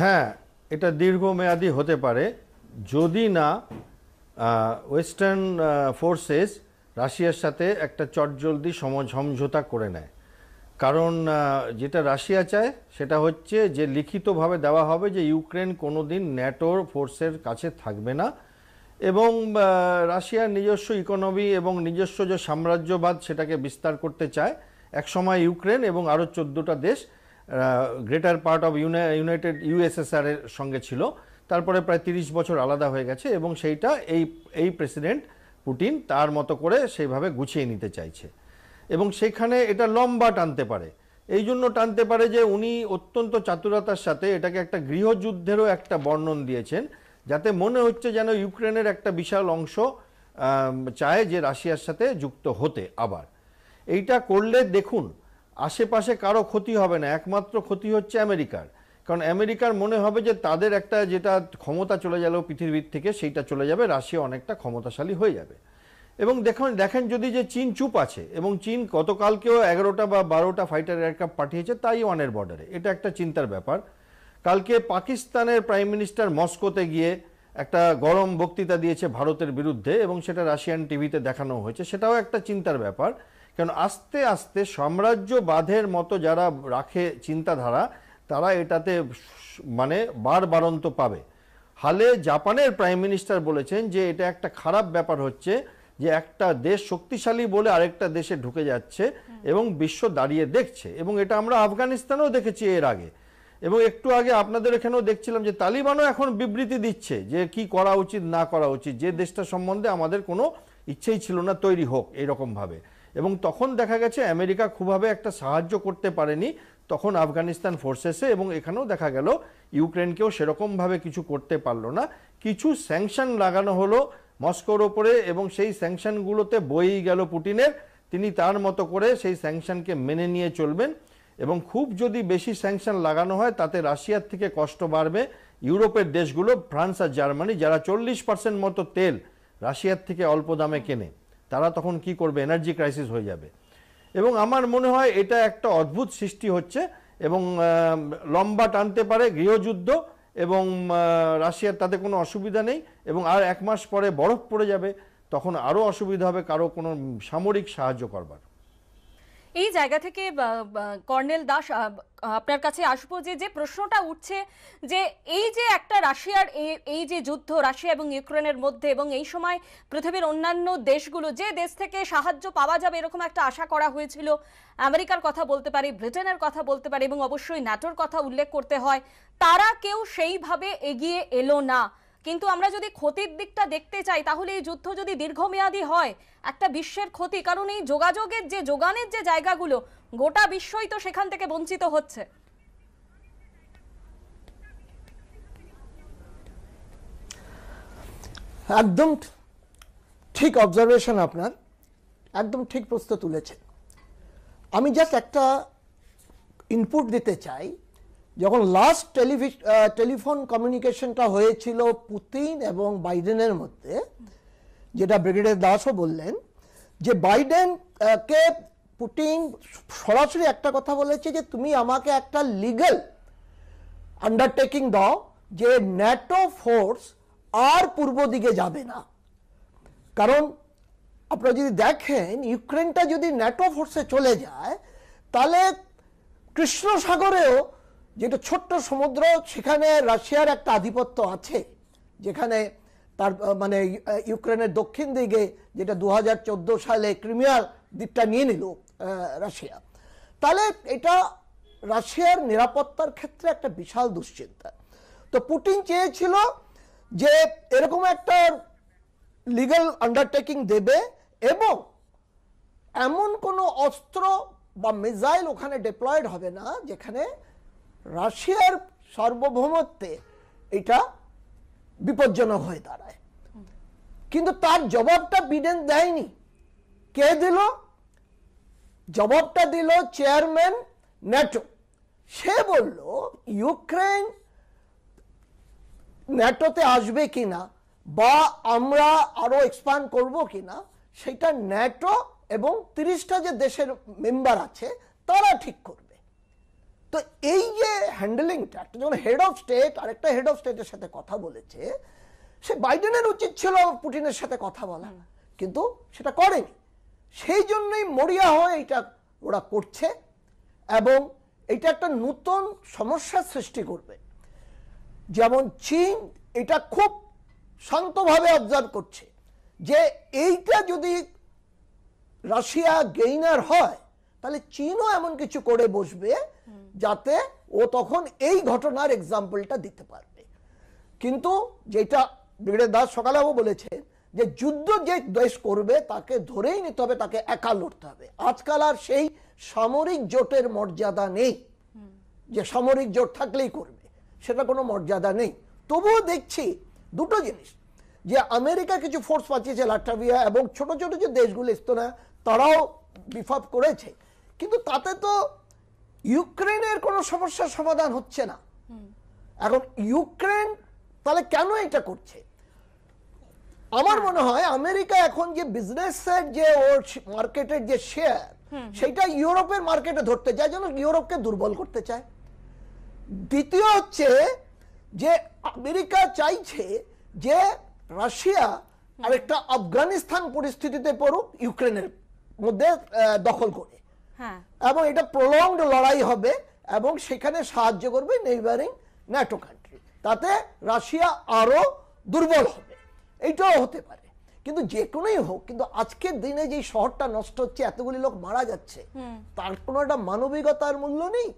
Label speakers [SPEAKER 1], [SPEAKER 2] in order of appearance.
[SPEAKER 1] হ্যাঁ এটা দীর্ঘমেয়াদী হতে পারে যদি না ওয়েস্টার্ন ফোর্সেস রাশিয়ার সাথে একটা চটজলদি সম সমঝোতা করে নেয় কারণ যেটা রাশিয়া চায় সেটা হচ্ছে যে লিখিতভাবে দেওয়া হবে যে ইউক্রেন কোনো দিন ন্যাটোর ফোর্সের কাছে থাকবে না এবং রাশিয়ার নিজস্ব ইকোনমি এবং নিজস্ব যে সাম্রাজ্যবাদ সেটাকে বিস্তার করতে চায় একসময় ইউক্রেন এবং আরও চোদ্দোটা দেশ greater part of united USSR এর সঙ্গে ছিল তারপরে প্রায় তিরিশ বছর আলাদা হয়ে গেছে এবং সেইটা এই এই প্রেসিডেন্ট পুটিন তার মতো করে সেইভাবে গুছিয়ে নিতে চাইছে এবং সেখানে এটা লম্বা টানতে পারে এই জন্য টানতে পারে যে উনি অত্যন্ত চাতুরতার সাথে এটাকে একটা গৃহযুদ্ধেরও একটা বর্ণন দিয়েছেন যাতে মনে হচ্ছে যেন ইউক্রেনের একটা বিশাল অংশ চায় যে রাশিয়ার সাথে যুক্ত হতে আবার এইটা করলে দেখুন আশেপাশে কারো ক্ষতি হবে না একমাত্র ক্ষতি হচ্ছে আমেরিকার কারণ আমেরিকার মনে হবে যে তাদের একটা যেটা ক্ষমতা চলে গেল পৃথিবীর থেকে সেইটা চলে যাবে রাশিয়া অনেকটা ক্ষমতাশালী হয়ে যাবে এবং দেখুন দেখেন যদি যে চীন চুপ আছে এবং চীন গতকালকেও এগারোটা বা বারোটা ফাইটার এয়ারক্রাফ্ট পাঠিয়েছে অনের বর্ডারে এটা একটা চিন্তার ব্যাপার কালকে পাকিস্তানের প্রাইম মিনিস্টার মস্কোতে গিয়ে একটা গরম বক্তৃতা দিয়েছে ভারতের বিরুদ্ধে এবং সেটা রাশিয়ান টিভিতে দেখানো হয়েছে সেটাও একটা চিন্তার ব্যাপার কেন আস্তে আস্তে সাম্রাজ্যবাদের মতো যারা রাখে চিন্তাধারা তারা এটাতে মানে বার বারন্ত পাবে হালে জাপানের প্রাইম মিনিস্টার বলেছেন যে এটা একটা খারাপ ব্যাপার হচ্ছে যে একটা দেশ শক্তিশালী বলে আরেকটা দেশে ঢুকে যাচ্ছে এবং বিশ্ব দাঁড়িয়ে দেখছে এবং এটা আমরা আফগানিস্তানেও দেখেছি এর আগে এবং একটু আগে আপনাদের এখানেও দেখছিলাম যে তালিবানও এখন বিবৃতি দিচ্ছে যে কি করা উচিত না করা উচিত যে দেশটা সম্বন্ধে আমাদের কোনো ইচ্ছেই ছিল না তৈরি হোক এরকমভাবে এবং তখন দেখা গেছে আমেরিকা খুবভাবে একটা সাহায্য করতে পারেনি তখন আফগানিস্তান ফোর্সেসে এবং এখানেও দেখা গেল ইউক্রেনকেও সেরকমভাবে কিছু করতে পারলো না কিছু স্যাংশন লাগানো হলো মস্কোর ওপরে এবং সেই স্যাংশনগুলোতে বয়েই গেল পুটিনের তিনি তার মতো করে সেই স্যাংশনকে মেনে নিয়ে চলবেন এবং খুব যদি বেশি স্যাংশন লাগানো হয় তাতে রাশিয়ার থেকে কষ্ট বাড়বে ইউরোপের দেশগুলো ফ্রান্স আর জার্মানি যারা চল্লিশ পার্সেন্ট মতো তেল রাশিয়ার থেকে অল্প দামে কেনে তারা তখন কি করবে এনার্জি ক্রাইসিস হয়ে যাবে এবং আমার মনে হয় এটা একটা অদ্ভুত সৃষ্টি হচ্ছে এবং লম্বা টানতে পারে গৃহযুদ্ধ এবং রাশিয়ার তাতে কোনো অসুবিধা নেই এবং আর এক মাস পরে বরফ পড়ে যাবে তখন আরও অসুবিধা হবে কারো কোনো সামরিক সাহায্য করবার
[SPEAKER 2] এই জায়গা থেকে কর্নেল দাস আপনার কাছে আসবো যে যে প্রশ্নটা উঠছে যে এই যে একটা রাশিয়ার এই যে যুদ্ধ রাশিয়া এবং ইউক্রেনের মধ্যে এবং এই সময় পৃথিবীর অন্যান্য দেশগুলো যে দেশ থেকে সাহায্য পাওয়া যাবে এরকম একটা আশা করা হয়েছিল আমেরিকার কথা বলতে পারি ব্রিটেনের কথা বলতে পারি এবং অবশ্যই ন্যাটোর কথা উল্লেখ করতে হয় তারা কেউ সেইভাবে এগিয়ে এলো না কিন্তু আমরা যদি ক্ষতির দিকটা দেখতে চাই তাহলে এই যুদ্ধ যদি দীর্ঘমেয়াদী হয় একটা বিশ্বের ক্ষতি কারণ এই যোগাযোগের যে যোগানের যে জায়গাগুলো গোটা বিশ্বই তো সেখান থেকে বঞ্চিত হচ্ছে একদম ঠিক অবজারভেশন আপনার একদম ঠিক প্রশ্ন তুলেছে আমি জাস্ট একটা ইনপুট দিতে চাই যখন লাস্ট টেলিভিশ টেলিফোন কমিউনিকেশনটা হয়েছিল পুতিন এবং বাইডেনের মধ্যে যেটা ব্রিগেডিয়ার দাসও বললেন যে বাইডেন কে পুটিন সরাসরি একটা কথা বলেছে যে তুমি আমাকে একটা লিগাল আন্ডারটেকিং দাও যে ন্যাটো ফোর্স আর পূর্ব দিকে যাবে না কারণ আপনারা যদি দেখেন ইউক্রেনটা যদি ন্যাটো ফোর্সে চলে যায় তাহলে কৃষ্ণ সাগরেও যেটা ছোট্ট সমুদ্র সেখানে রাশিয়ার একটা আধিপত্য আছে যেখানে তার মানে ইউক্রেনের দক্ষিণ দিকে যেটা দু সালে ক্রিমিয়ার দ্বীপটা নিয়ে নিল রাশিয়া তাহলে এটা রাশিয়ার নিরাপত্তার ক্ষেত্রে একটা বিশাল দুশ্চিন্তা তো পুটিন চেয়েছিল যে এরকম একটা লিগাল আন্ডারটেকিং দেবে এবং এমন কোনো অস্ত্র বা মিসাইল ওখানে ডিপ্লয়েড হবে না যেখানে রাশিয়ার সার্বভৌমত্বে এটা বিপজ্জনক হয়ে দাঁড়ায় কিন্তু তার জবাবটা বিডেন দেয়নি কে দিল জবাবটা দিল চেয়ারম্যান ন্যাটো সে বলল ইউক্রেন ন্যাটোতে আসবে কিনা বা আমরা আরও এক্সপান্ড করব কিনা সেটা ন্যাটো এবং তিরিশটা যে দেশের মেম্বার আছে তারা ঠিক করবে তো এই যে হ্যান্ডেলিংটা একটা যখন হেড অফ স্টেট আরেকটা হেড অফ স্টেটের সাথে কথা বলেছে সে বাইডেনের উচিত ছিল পুটিনের সাথে কথা বলা কিন্তু সেটা করেনি সেই জন্যই মরিয়া হয় এটা ওরা করছে এবং এটা একটা নতুন সমস্যার সৃষ্টি করবে যেমন চীন এটা খুব শান্তভাবে অবজার্ভ করছে যে এইটা যদি রাশিয়া গেইনার হয় তাহলে চীনও এমন কিছু করে বসবে যাতে ও তখন এই ঘটনার এক্সাম্পলটা দিতে পারবে কিন্তু যেটা ব্রিগেডিয়ার দাস সকালে বলেছে যে যুদ্ধ যে দেশ করবে তাকে ধরেই নিতে হবে তাকে একা লড়তে হবে আজকাল আর সেই সামরিক জোটের মর্যাদা নেই যে সামরিক জোট থাকলেই করবে সেটা কোনো মর্যাদা নেই তবুও দেখছি দুটো জিনিস যে আমেরিকা কিছু ফোর্স পাঠিয়েছে লাট্টাভিয়া এবং ছোট ছোট যে দেশগুলো ইস্তোনা তারাও বিফাপ করেছে কিন্তু তাতে তো ইউক্রেনের কোনো সমস্যার সমাধান হচ্ছে না এখন ইউক্রেন তাহলে কেন এটা করছে আমার মনে হয় আমেরিকা এখন যে বিজনেসের যে ওর মার্কেটের যে শেয়ার সেটা ইউরোপের মার্কেটে ধরতে চায় যেন ইউরোপকে দুর্বল করতে চায় দ্বিতীয় হচ্ছে যে আমেরিকা চাইছে যে রাশিয়া আরেকটা আফগানিস্তান পরিস্থিতিতে পড়ুক ইউক্রেনের মধ্যে দখল করে হ্যাঁ। এবং এটা প্রলংড লড়াই হবে এবং সেখানে সাহায্য করবে নেইবারিং ন্যাটো কান্ট্রি তাতে রাশিয়া আরও দুর্বল হবে এইটাও হতে পারে কিন্তু যে কোনোই হোক কিন্তু আজকের দিনে যে শহরটা নষ্ট হচ্ছে এতগুলি লোক মারা যাচ্ছে তার কোনো একটা মানবিকতার মূল্য নেই